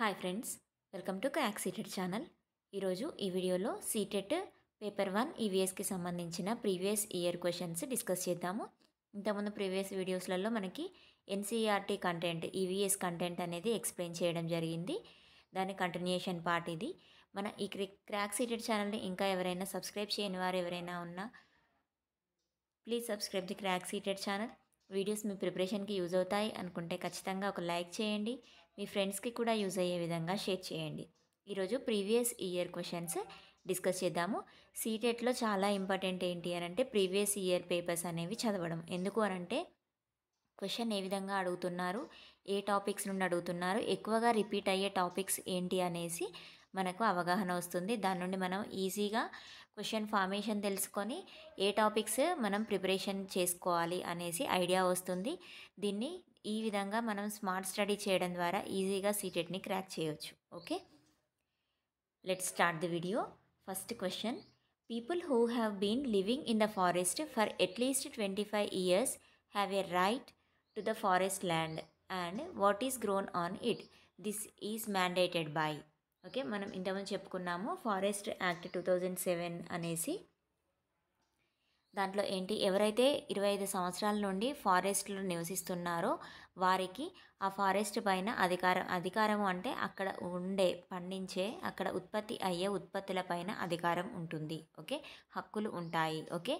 Hi friends welcome to CTET channel ఈరోజు ఈ వీడియోలో సీటెట్ పేపర్ వన్ ఈవీఎస్కి సంబంధించిన ప్రీవియస్ ఇయర్ క్వశ్చన్స్ డిస్కస్ చేద్దాము ఇంతకుముందు ప్రీవియస్ వీడియోస్లలో మనకి ఎన్సీఆర్టీ కంటెంట్ ఈవీఎస్ కంటెంట్ అనేది ఎక్స్ప్లెయిన్ చేయడం జరిగింది దాని కంటిన్యూషన్ పార్ట్ ఇది మన ఈ క్రాక్ సీటెడ్ ఛానల్ని ఇంకా ఎవరైనా సబ్స్క్రైబ్ చేయని వారు ఎవరైనా ఉన్నా please subscribe the crack CTET channel videos మీ ప్రిపరేషన్కి యూజ్ అవుతాయి అనుకుంటే ఖచ్చితంగా ఒక లైక్ చేయండి మీ ఫ్రెండ్స్కి కూడా యూజ్ అయ్యే విధంగా షేర్ చేయండి ఈరోజు ప్రీవియస్ ఇయర్ క్వశ్చన్స్ డిస్కస్ చేద్దాము సీటెట్లో చాలా ఇంపార్టెంట్ ఏంటి అని అంటే ప్రీవియస్ ఇయర్ పేపర్స్ అనేవి చదవడం ఎందుకు అనంటే క్వశ్చన్ ఏ విధంగా అడుగుతున్నారు ఏ టాపిక్స్ నుండి అడుగుతున్నారు ఎక్కువగా రిపీట్ అయ్యే టాపిక్స్ ఏంటి అనేసి మనకు అవగాహన వస్తుంది దాని నుండి మనం ఈజీగా క్వశ్చన్ ఫార్మేషన్ తెలుసుకొని ఏ టాపిక్స్ మనం ప్రిపరేషన్ చేసుకోవాలి అనేసి ఐడియా వస్తుంది దీన్ని ఈ విధంగా మనం స్మార్ట్ స్టడీ చేయడం ద్వారా ఈజీగా సీటెట్ని క్రాక్ చేయవచ్చు okay let start the video first question people who have been living in the forest for at least twenty five years have a right to the forest land and what is grown on it this is mandated by okay మనం ఇంతకుముందు చెప్పుకున్నాము forest act two thousand seven అనేసి దాంట్లో ఏంటి ఎవరైతే ఇరవై ఐదు సంవత్సరాల నుండి ఫారెస్ట్లో నివసిస్తున్నారో వారికి ఆ ఫారెస్ట్ పైన అధికారం అధికారం అంటే అక్కడ ఉండే పండించే అక్కడ ఉత్పత్తి అయ్యే ఉత్పత్తుల పైన అధికారం ఉంటుంది ఓకే హక్కులు ఉంటాయి ఓకే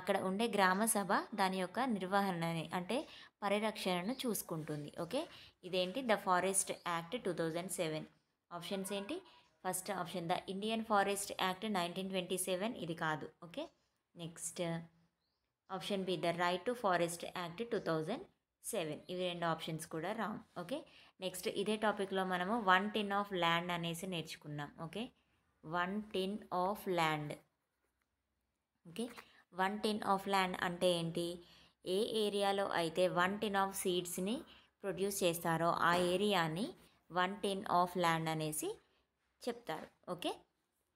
అక్కడ ఉండే గ్రామ సభ దాని యొక్క నిర్వహణని అంటే పరిరక్షణను చూసుకుంటుంది ఓకే ఇదేంటి the forest act two thousand seven options ఏంటి first option the Indian forest act nineteen twenty seven ఇది కాదు okay next option b the right to forest act two thousand seven ఇవి రెండు ఆప్షన్స్ కూడా రాంగ్ ఓకే నెక్స్ట్ ఇదే టాపిక్లో మనము one tin of land అనేసి నేర్చుకున్నాం okay one tin of land okay one tin of land అంటే ఏంటి ఏ ఏరియాలో అయితే వన్ టిన్ ఆఫ్ సీడ్స్ని ప్రొడ్యూస్ చేస్తారో ఆ ఏరియాని వన్ టిన్ ఆఫ్ ల్యాండ్ అనేసి చెప్తారు okay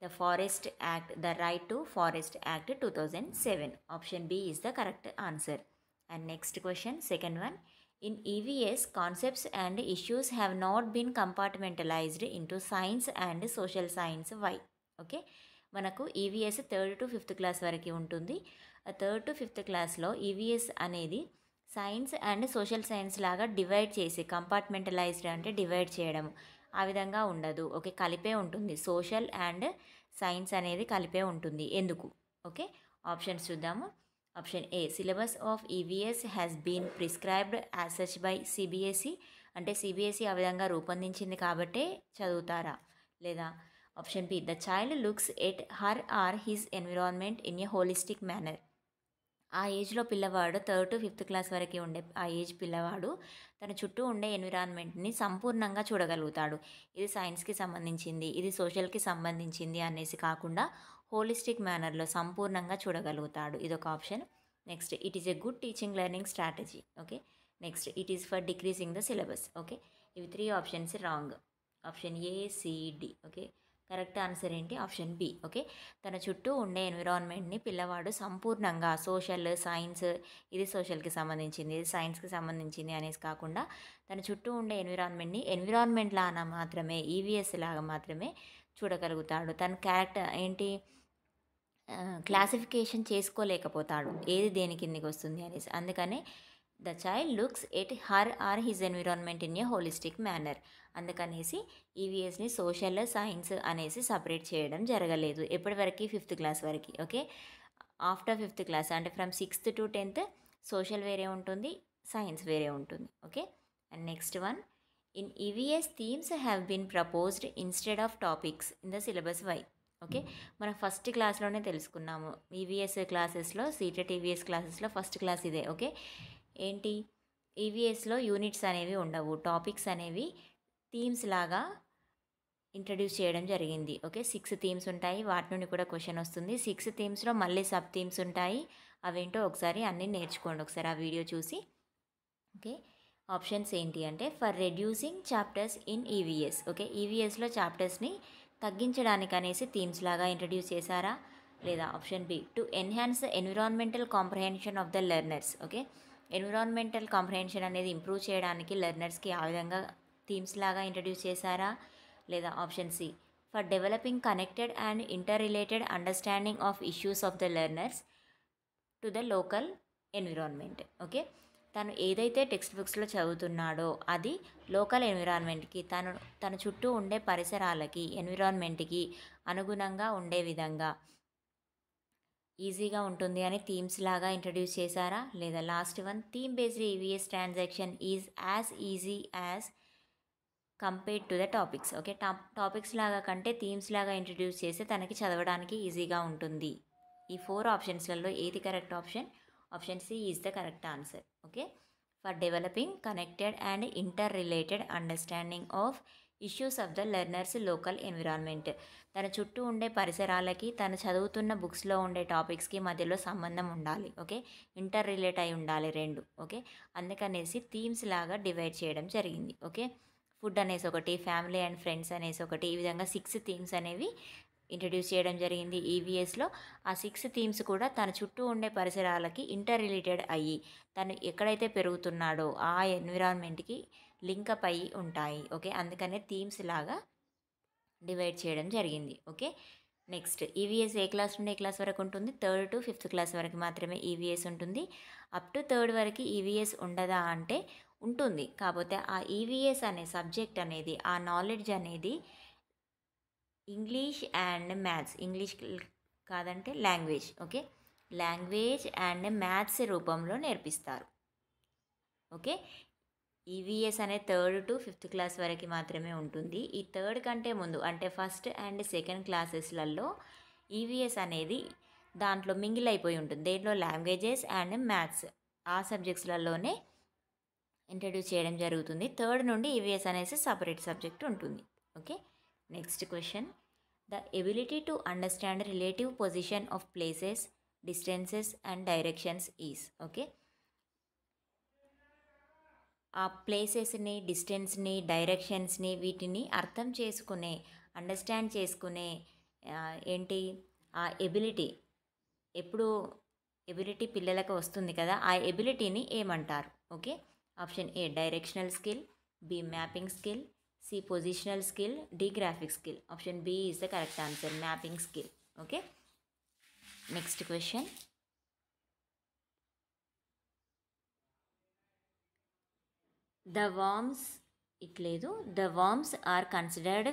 the forest act the right to forest act two thousand seven option b is the correct answer and next question second one in EVS concepts and issues have not been compartmentalised into science and social science why okay మనకు EVS third to fifth class వరకు ఉంటుంది third to fifth క్లాస్లో EVS అనేది science and social science లాగా divide చేసి compartmentalised అంటే divide చేయడం ఆ విధంగా ఉండదు ఓకే కలిపే ఉంటుంది సోషల్ అండ్ సైన్స్ అనేది కలిపే ఉంటుంది ఎందుకు ఓకే ఆప్షన్స్ చూద్దాము option A syllabus of EVS has been prescribed as such by CBSE అంటే సిబిఎస్ఈ e ఆ విధంగా రూపొందించింది కాబట్టే చదువుతారా లేదా option b the child looks at her or his environment in a holistic manner ఆ ఏజ్లో పిల్లవాడు థర్డ్ టు ఫిఫ్త్ క్లాస్ వరకు ఉండే ఆ ఏజ్ పిల్లవాడు తన చుట్టూ ఉండే ఎన్విరాన్మెంట్ని సంపూర్ణంగా చూడగలుగుతాడు ఇది సైన్స్కి సంబంధించింది ఇది సోషల్కి సంబంధించింది అనేసి కాకుండా హోలిస్టిక్ మేనర్లో సంపూర్ణంగా చూడగలుగుతాడు ఇదొక option next it is a good teaching learning strategy okay next it is for decreasing the syllabus okay ఇవి three options wrong option ACD okay correct answer ఏంటి ఆప్షన్ బి ఓకే తన చుట్టూ ఉండే ఎన్విరాన్మెంట్ని పిల్లవాడు సంపూర్ణంగా సోషల్ సైన్స్ ఇది సోషల్కి సంబంధించింది ఇది సైన్స్కి సంబంధించింది అనేసి కాకుండా తన చుట్టూ ఉండే ఎన్విరాన్మెంట్ని ఎన్విరాన్మెంట్ లాగా మాత్రమే ఈవీఎస్ e లాగా మాత్రమే చూడగలుగుతాడు తన క్యారెక్టర్ ఏంటి క్లాసిఫికేషన్ చేసుకోలేకపోతాడు ఏది దేని కిందకి వస్తుంది అనేసి అందుకనే the child looks at her or his environment in a holistic manner అందుకనేసి ఈవీఎస్ని e సోషల్ సైన్స్ అనేసి సపరేట్ చేయడం జరగలేదు ఎప్పటివరకు ఫిఫ్త్ క్లాస్ వరకు ఓకే ఆఫ్టర్ ఫిఫ్త్ క్లాస్ అంటే from sixth to tenth social వేరే ఉంటుంది సైన్స్ వేరే ఉంటుంది okay and next one in EVS e themes have been proposed instead of topics in the syllabus why okay మనం first క్లాస్లోనే తెలుసుకున్నాము EVS e క్లాసెస్లో CTET EVS క్లాసెస్లో ఫస్ట్ క్లాస్ ఇదే ఓకే ఏంటి ఈవీఎస్లో e యూనిట్స్ అనేవి ఉండవు టాపిక్స్ అనేవి థీమ్స్ లాగా ఇంట్రడ్యూస్ చేయడం జరిగింది ఓకే సిక్స్ థీమ్స్ ఉంటాయి వాటి నుండి కూడా క్వశ్చన్ వస్తుంది సిక్స్ థీమ్స్లో మళ్ళీ సబ్ థీమ్స్ ఉంటాయి అవేంటో ఒకసారి అన్నీ నేర్చుకోండి ఒకసారి ఆ వీడియో చూసి ఓకే ఆప్షన్స్ ఏంటి అంటే for reducing chapters in EVS e okay ఈవీఎస్లో e చాప్టర్స్ని తగ్గించడానికి అనేసి థీమ్స్ లాగా ఇంట్రడ్యూస్ చేశారా లేదా option b to enhance environmental comprehension of the learners okay environmental comprehension అనేది ఇంప్రూవ్ చేయడానికి లెర్నర్స్కి ఆ విధంగా థీమ్స్ లాగా ఇంట్రడ్యూస్ చేశారా లేదా option c for developing connected and interrelated understanding of issues of the learners to the local environment okay తను ఏదైతే టెక్స్ట్ బుక్స్లో చదువుతున్నాడో అది లోకల్ ఎన్విరాన్మెంట్కి తను తన చుట్టూ ఉండే పరిసరాలకి ఎన్విరాన్మెంట్కి అనుగుణంగా ఉండే విధంగా ఈజీగా ఉంటుంది అని థీమ్స్ లాగా ఇంట్రడ్యూస్ చేశారా లేదా last one theme based EVS transaction is as easy as compared to the topics okay topics లాగా కంటే థీమ్స్ లాగా ఇంట్రడ్యూస్ చేస్తే తనకి చదవడానికి ఈజీగా ఉంటుంది ఈ ఫోర్ ఆప్షన్స్లలో ఏది correct option option c is the correct answer okay for developing connected and interrelated understanding of issues of the learners local environment తన చుట్టూ ఉండే పరిసరాలకి తన చదువుతున్న బుక్స్లో ఉండే టాపిక్స్కి మధ్యలో సంబంధం ఉండాలి ఓకే ఇంటర్ రిలేట్ అయి ఉండాలి రెండు ఓకే అందుకనేసి థీమ్స్ లాగా డివైడ్ చేయడం జరిగింది ఓకే ఫుడ్ అనేసి ఒకటి ఫ్యామిలీ అండ్ ఫ్రెండ్స్ అనేసి ఒకటి ఈ విధంగా సిక్స్ థీమ్స్ అనేవి ఇంట్రడ్యూస్ చేయడం జరిగింది ఈవీఎస్లో e ఆ సిక్స్ థీమ్స్ కూడా తన చుట్టూ ఉండే పరిసరాలకి ఇంటర్ రిలేటెడ్ అయ్యి తను ఎక్కడైతే పెరుగుతున్నాడో ఆ ఎన్విరాన్మెంట్కి అప్ అయి ఉంటాయి ఓకే అందుకనే థీమ్స్ లాగా డివైడ్ చేయడం జరిగింది ఓకే నెక్స్ట్ ఈవీఎస్ e ఏ క్లాస్ నుండి ఏ క్లాస్ వరకు ఉంటుంది థర్డ్ టు ఫిఫ్త్ క్లాస్ వరకు మాత్రమే ఈవీఎస్ e ఉంటుంది అప్ టు థర్డ్ వరకు ఈవీఎస్ e ఉండదా అంటే ఉంటుంది కాకపోతే ఆ ఈవీఎస్ అనే సబ్జెక్ట్ అనేది ఆ నాలెడ్జ్ అనేది ఇంగ్లీష్ అండ్ మ్యాథ్స్ ఇంగ్లీష్ కాదంటే language okay language and maths రూపంలో నేర్పిస్తారు ఓకే ఈవీఎస్ e అనే థర్డ్ టు ఫిఫ్త్ క్లాస్ వరకు మాత్రమే ఉంటుంది ఈ థర్డ్ కంటే ముందు అంటే ఫస్ట్ అండ్ సెకండ్ క్లాసెస్లలో ఈవీఎస్ అనేది దాంట్లో మింగిల్ అయిపోయి ఉంటుంది దేంట్లో లాంగ్వేజెస్ అండ్ మ్యాథ్స్ ఆ సబ్జెక్ట్స్లలోనే ఇంట్రడ్యూస్ చేయడం జరుగుతుంది థర్డ్ నుండి ఈవీఎస్ e అనేసి సపరేట్ సబ్జెక్ట్ ఉంటుంది okay next question the ability to understand relative position of places distances and directions is okay ఆ ప్లేసెస్ని డిస్టెన్స్ని డైరెక్షన్స్ని వీటిని అర్థం చేసుకునే అండర్స్టాండ్ చేసుకునే ఏంటి ఆ ఎబిలిటీ ఎప్పుడు ఎబిలిటీ పిల్లలకు వస్తుంది కదా ఆ ఎబిలిటీని ఏమంటారు okay option A directional skill b mapping skill c positional skill d graphic skill option B is the correct answer mapping skill okay next question the worms ఇట్లేదు the worms are considered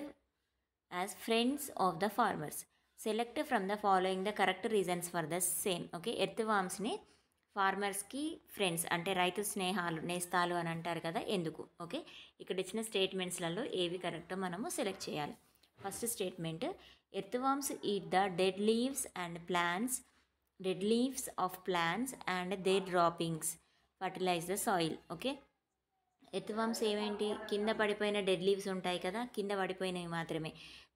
as friends of the farmers select from the following the correct reasons for the same okay earth వామ్స్ని ఫార్మర్స్కి friends అంటే రైతు స్నేహాలు నేస్తాలు అని అంటారు కదా ఎందుకు ఓకే ఇక్కడ ఇచ్చిన స్టేట్మెంట్స్లలో ఏవి కరెక్టో మనము సెలెక్ట్ చేయాలి first statement earthworms eat the dead leaves and plants dead leaves of plants and they droppings fertilise the soil okay earthworms ఏవేంటి కింద పడిపోయిన డెడ్ లీవ్స్ ఉంటాయి కదా కింద పడిపోయినవి మాత్రమే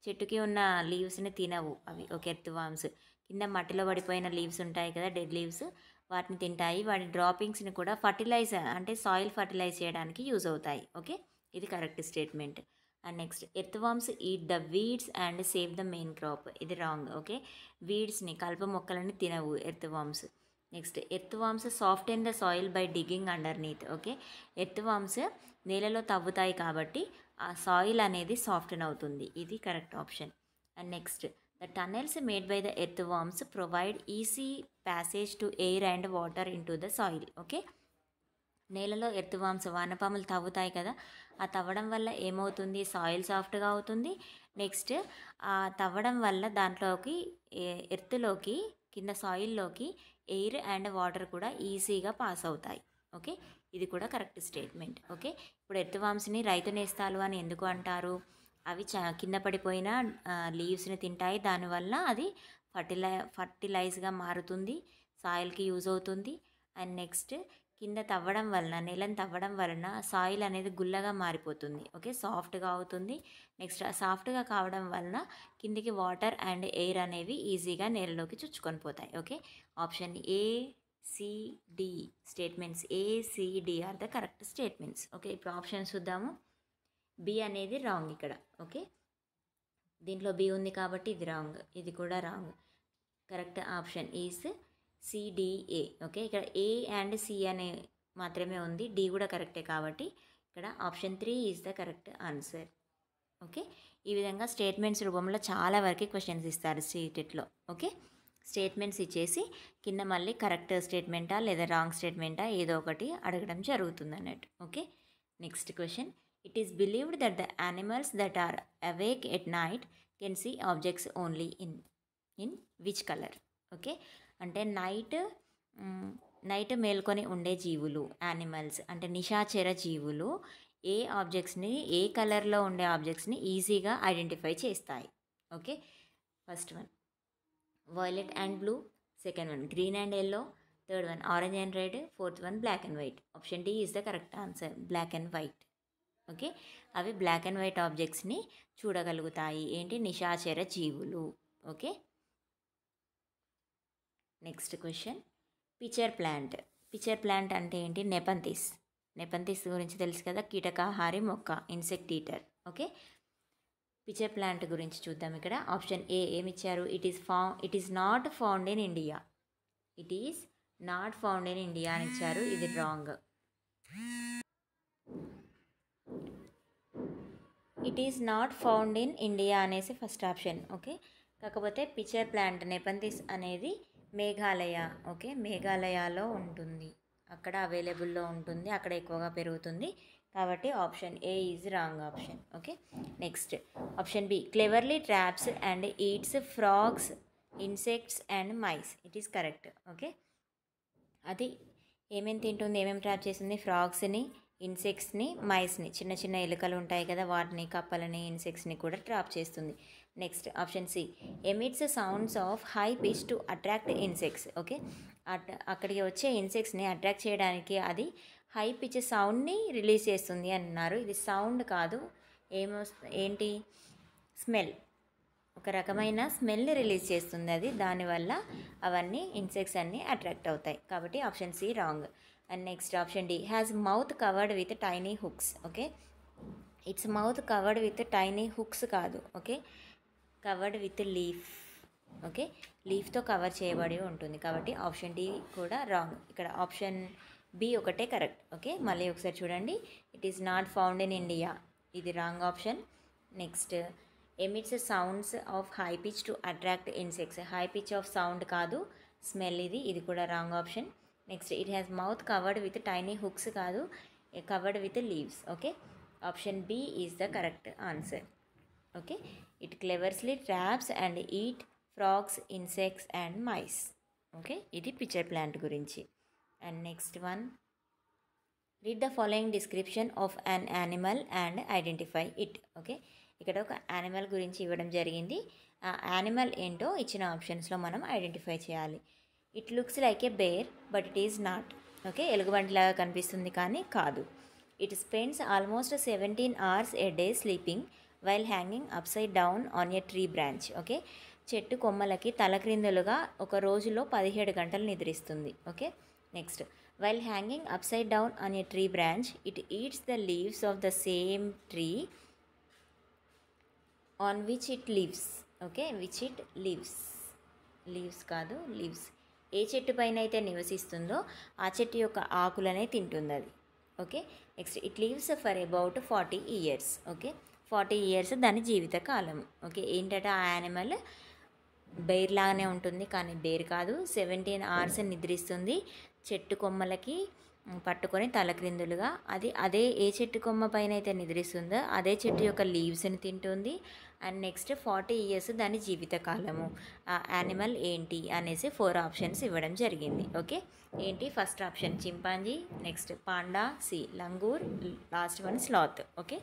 చెట్టుకి ఉన్న లీవ్స్ని తినవు అవి ఒక ఎత్తువాంస్ కింద మట్టిలో పడిపోయిన లీవ్స్ ఉంటాయి కదా డెడ్ లీవ్స్ వాటిని తింటాయి వాటి డ్రాపింగ్స్ని కూడా ఫర్టిలైజ్ అంటే సాయిల్ ఫర్టిలైజ్ చేయడానికి యూజ్ అవుతాయి ఓకే ఇది correct statement and next earthworms eat the weeds and save the main crop ఇది రాంగ్ ఓకే వీడ్స్ని కలుపు మొక్కలని తినవు earthworms next earthworms soft in the soil by digging underneath okay earthworms నేలలో తవ్వుతాయి కాబట్టి ఆ సాయిల్ అనేది సాఫ్టెన్ అవుతుంది ఇది correct option and next the tunnels made by the earthworms provide easy passage to air and water in to the soil okay నేలలో earthworms వానపాములు తవ్వుతాయి కదా ఆ తవ్వడం వల్ల ఏమవుతుంది సాయిల్ సాఫ్ట్గా అవుతుంది నెక్స్ట్ ఆ తవ్వడం వల్ల దాంట్లోకి ఎర్త్లోకి కింద సాయిల్లోకి ఎయిర్ అండ్ వాటర్ కూడా ఈజీగా పాస్ అవుతాయి ఓకే ఇది కూడా కరెక్ట్ స్టేట్మెంట్ ఓకే ఇప్పుడు ఎత్తువాంసిని రైతు నేస్తాలు అని ఎందుకు అంటారు అవి చ కింద పడిపోయిన లీవ్స్ని తింటాయి దానివల్ల అది ఫర్టిలై ఫర్టిలైజ్గా మారుతుంది సాయిల్కి యూజ్ అవుతుంది అండ్ నెక్స్ట్ కింద తవ్వడం వలన నేలను తవ్వడం వలన సాయిల్ అనేది గుల్లగా మారిపోతుంది ఓకే సాఫ్ట్గా అవుతుంది నెక్స్ట్ సాఫ్ట్గా కావడం వలన కిందికి వాటర్ అండ్ ఎయిర్ అనేవి ఈజీగా నేలలోకి చుచ్చుకొని పోతాయి okay option A C D statements A C D are the correct statements okay ఇప్పుడు ఆప్షన్స్ చూద్దాము బి అనేది రాంగ్ ఇక్కడ ఓకే దీంట్లో బి ఉంది కాబట్టి ఇది రాంగ్ ఇది కూడా wrong correct option is C D A okay ఇక్కడ ఏ అండ్ సి అనే మాత్రమే ఉంది డి కూడా కరెక్టే కాబట్టి ఇక్కడ option three is the correct answer okay ఈ విధంగా స్టేట్మెంట్స్ రూపంలో చాలా వరకు క్వశ్చన్స్ ఇస్తారు సీటెట్లో ఓకే స్టేట్మెంట్స్ ఇచ్చేసి కింద మళ్ళీ కరెక్ట్ స్టేట్మెంటా లేదా రాంగ్ స్టేట్మెంటా ఏదో ఒకటి అడగడం జరుగుతుంది అన్నట్టు okay next question it is believed that the animals that are awake at night can see objects only in in which colour okay అంటే నైట్ నైట్ మేల్కొని ఉండే జీవులు యానిమల్స్ అంటే నిషాచర జీవులు ఏ ఆబ్జెక్ట్స్ని ఏ కలర్లో ఉండే ఆబ్జెక్ట్స్ని ఈజీగా ఐడెంటిఫై చేస్తాయి okay first one violet and blue second one green and yellow third one orange and red fourth one black and white option D is the correct answer black and white okay అవి black and white ఆబ్జెక్ట్స్ని చూడగలుగుతాయి ఏంటి నిషాచర జీవులు okay next question pitcher plant pitcher plant అంటే ఏంటి Nepenthes Nepenthes గురించి తెలుసు కదా కీటకాహారి మొక్క insect eater okay pitcher plant గురించి చూద్దాం ఇక్కడ ఆప్షన్ ఏ ఏమి ఇచ్చారు ఇట్ ఈస్ ఫౌ it is not found in India it is not found in India అని ఇచ్చారు ఇది wrong it is not found in India అనేసి ఫస్ట్ ఆప్షన్ ఓకే కాకపోతే పిచర్ ప్లాంట్ నెపంతిస్ అనేది మేఘాలయ hmm. ఓకే మేఘాలయలో ఉంటుంది అక్కడ అవైలబుల్లో ఉంటుంది అక్కడ ఎక్కువగా పెరుగుతుంది కాబట్టి option A is wrong option okay next option B cleverly traps and eats frogs insects and mice it is correct okay అది ఏమేమి తింటుంది ఏమేమి ట్రాప్ చేస్తుంది ఫ్రాగ్స్ని ఇన్సెక్ట్స్ని మైస్ని చిన్న చిన్న ఎలుకలు ఉంటాయి కదా వాటిని కప్పలని ఇన్సెక్ట్స్ని కూడా ట్రాప్ చేస్తుంది next option C emits sounds of high pitch to attract insects okay at అక్కడికి వచ్చే ఇన్సెక్ట్స్ని అట్రాక్ట్ చేయడానికి అది హై పిచ్ సౌండ్ని రిలీజ్ చేస్తుంది అన్నారు ఇది సౌండ్ కాదు ఏమో ఏంటి స్మెల్ ఒక రకమైన స్మెల్ని రిలీజ్ చేస్తుంది అది దానివల్ల అవన్నీ ఇన్సెక్ట్స్ అన్నీ అట్రాక్ట్ అవుతాయి కాబట్టి option C wrong and next option D has mouth covered with tiny hooks okay it's mouth covered with tiny hooks కాదు okay covered with leaf okay లీఫ్తో కవర్ చేయబడి ఉంటుంది కాబట్టి ఆప్షన్ డి కూడా రాంగ్ ఇక్కడ ఆప్షన్ బి ఒకటే correct okay మళ్ళీ ఒకసారి చూడండి it is not found in India ఇది wrong option next emits sounds of high pitch to attract insects high pitch of sound కాదు స్మెల్ ఇది ఇది కూడా wrong option next it has mouth covered with tiny hooks కాదు covered with leaves okay option B is the correct answer okay it cleverly traps and eat frogs insects and mice okay ఇది picture plant గురించి and next one read the following description of an animal and identify it okay ఇక్కడ ఒక animal గురించి ఇవ్వడం జరిగింది ఆ animal ఏంటో ఇచ్చిన ఆప్షన్స్లో మనం ఐడెంటిఫై చేయాలి it looks like a bear but it is not okay ఎలుగుబంటిలాగా కనిపిస్తుంది కానీ కాదు it spends almost seventeen hours a day sleeping while hanging upside down on a tree branch okay చెట్టు కొమ్మలకి తలక్రిందులుగా ఒక రోజులో పదిహేడు గంటలు నిద్రిస్తుంది okay next while hanging upside down on a tree branch it eats the leaves of the same tree on which it lives okay which it lives leaves కాదు lives ఏ చెట్టు పైన అయితే నివసిస్తుందో ఆ చెట్టు యొక్క ఆకులనే తింటుంది అది okay next it lives for about forty years okay forty years దాని జీవితకాలం ఓకే ఏంటంటే ఆ యానిమల్ బెయిర్ లాగానే ఉంటుంది కానీ బెయిర్ కాదు సెవెంటీన్ అవర్స్ నిద్రిస్తుంది చెట్టు కొమ్మలకి పట్టుకొని తలక్రిందులుగా అది అదే ఏ చెట్టు కొమ్మ పైన అయితే నిద్రిస్తుందో అదే చెట్టు యొక్క లీవ్స్ని తింటుంది అండ్ నెక్స్ట్ ఫార్టీ ఇయర్స్ దాని జీవితకాలము ఆ యానిమల్ ఏంటి అనేసి ఫోర్ ఆప్షన్స్ ఇవ్వడం జరిగింది ఓకే ఏంటి first option chimpanzee next panda C langur last one sloth okay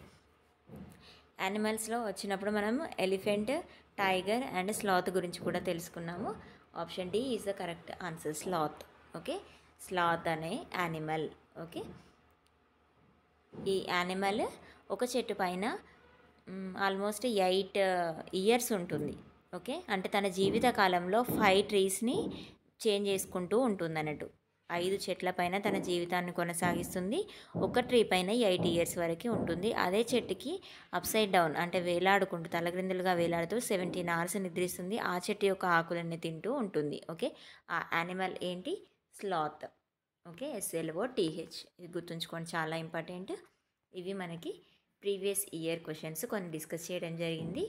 యానిమల్స్లో వచ్చినప్పుడు మనం ఎలిఫెంట్ టైగర్ అండ్ స్లాత్ గురించి కూడా తెలుసుకున్నాము option D is the correct answer sloth okay sloth అనే యానిమల్ ఓకే ఈ యానిమల్ ఒక చెట్టు పైన ఆల్మోస్ట్ ఎయిట్ ఇయర్స్ uh, ఉంటుంది ఓకే అంటే తన జీవిత కాలంలో ఫైవ్ ట్రీస్ని చేంజ్ చేసుకుంటూ ఉంటుంది అన్నట్టు ఐదు చెట్ల పైన తన జీవితాన్ని కొనసాగిస్తుంది ఒక ట్రీ పైన ఎయిట్ ఇయర్స్ వరకు ఉంటుంది అదే చెట్టుకి అప్సైడ్ డౌన్ అంటే వేలాడుకుంటూ తలగ్రిందులుగా వేలాడుతూ సెవెంటీన్ అవర్స్ నిద్రిస్తుంది ఆ చెట్టు యొక్క ఆకులన్నీ తింటూ ఉంటుంది ఓకే ఆ యానిమల్ ఏంటి స్లాత్ ఓకే ఎస్ఎల్ఓ టీహెచ్ ఇది గుర్తుంచుకోండి చాలా ఇంపార్టెంట్ ఇవి మనకి ప్రీవియస్ ఇయర్ క్వశ్చన్స్ కొన్ని డిస్కస్ చేయడం జరిగింది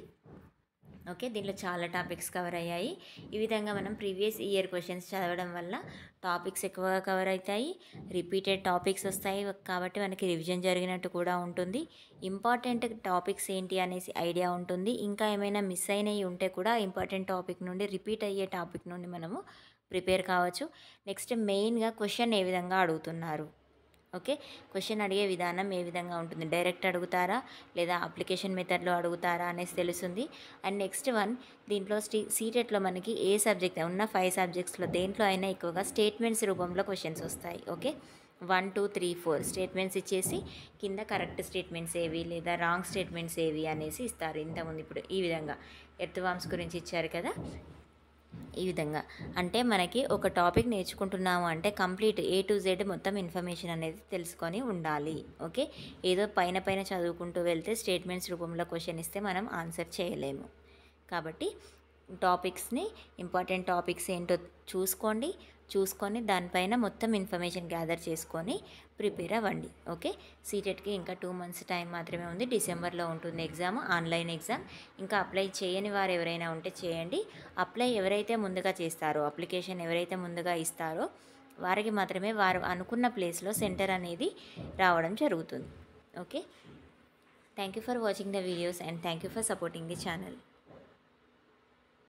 ఓకే దీంట్లో చాలా టాపిక్స్ కవర్ అయ్యాయి ఈ విధంగా మనం ప్రీవియస్ ఇయర్ క్వశ్చన్స్ చదవడం వల్ల టాపిక్స్ ఎక్కువగా కవర్ అవుతాయి రిపీటెడ్ టాపిక్స్ వస్తాయి కాబట్టి మనకి రివిజన్ జరిగినట్టు కూడా ఉంటుంది ఇంపార్టెంట్ టాపిక్స్ ఏంటి అనేసి ఐడియా ఉంటుంది ఇంకా ఏమైనా మిస్ అయినవి ఉంటే కూడా ఇంపార్టెంట్ టాపిక్ నుండి రిపీట్ అయ్యే టాపిక్ నుండి మనము ప్రిపేర్ కావచ్చు నెక్స్ట్ మెయిన్గా క్వశ్చన్ ఏ విధంగా అడుగుతున్నారు ఓకే క్వశ్చన్ అడిగే విధానం ఏ విధంగా ఉంటుంది డైరెక్ట్ అడుగుతారా లేదా అప్లికేషన్ మెథడ్లో అడుగుతారా అనేసి తెలుస్తుంది అండ్ నెక్స్ట్ వన్ దీంట్లో స్టీ సీటెట్లో మనకి ఏ సబ్జెక్ట్ ఉన్న ఫైవ్ సబ్జెక్ట్స్లో దేంట్లో అయినా ఎక్కువగా స్టేట్మెంట్స్ రూపంలో క్వశ్చన్స్ వస్తాయి okay one two three four statements ఇచ్చేసి కింద కరెక్ట్ స్టేట్మెంట్స్ ఏవి లేదా రాంగ్ స్టేట్మెంట్స్ ఏవి అనేసి ఇస్తారు ఇంతకుముందు ఇప్పుడు ఈ విధంగా ఎర్త్ వామ్స్ గురించి ఇచ్చారు కదా ఈ విధంగా అంటే మనకి ఒక టాపిక్ నేర్చుకుంటున్నాము అంటే కంప్లీట్ ఏ టు జెడ్ మొత్తం ఇన్ఫర్మేషన్ అనేది తెలుసుకొని ఉండాలి ఓకే ఏదో పైన పైన చదువుకుంటూ వెళ్తే స్టేట్మెంట్స్ రూపంలో క్వశ్చన్ ఇస్తే మనం ఆన్సర్ చేయలేము కాబట్టి టాపిక్స్ని ఇంపార్టెంట్ టాపిక్స్ ఏంటో చూసుకోండి చూసుకొని దానిపైన మొత్తం ఇన్ఫర్మేషన్ గ్యాదర్ చేసుకొని ప్రిపేర్ అవ్వండి ఓకే సీటెట్కి ఇంకా టూ మంత్స్ టైం మాత్రమే ఉంది డిసెంబర్లో ఉంటుంది ఎగ్జామ్ ఆన్లైన్ ఎగ్జామ్ ఇంకా అప్లై చేయని వారు ఎవరైనా ఉంటే చేయండి అప్లై ఎవరైతే ముందుగా చేస్తారో అప్లికేషన్ ఎవరైతే ముందుగా ఇస్తారో వారికి మాత్రమే వారు అనుకున్న ప్లేస్లో సెంటర్ అనేది రావడం జరుగుతుంది okay thank you for watching the videos and thank you for supporting the channel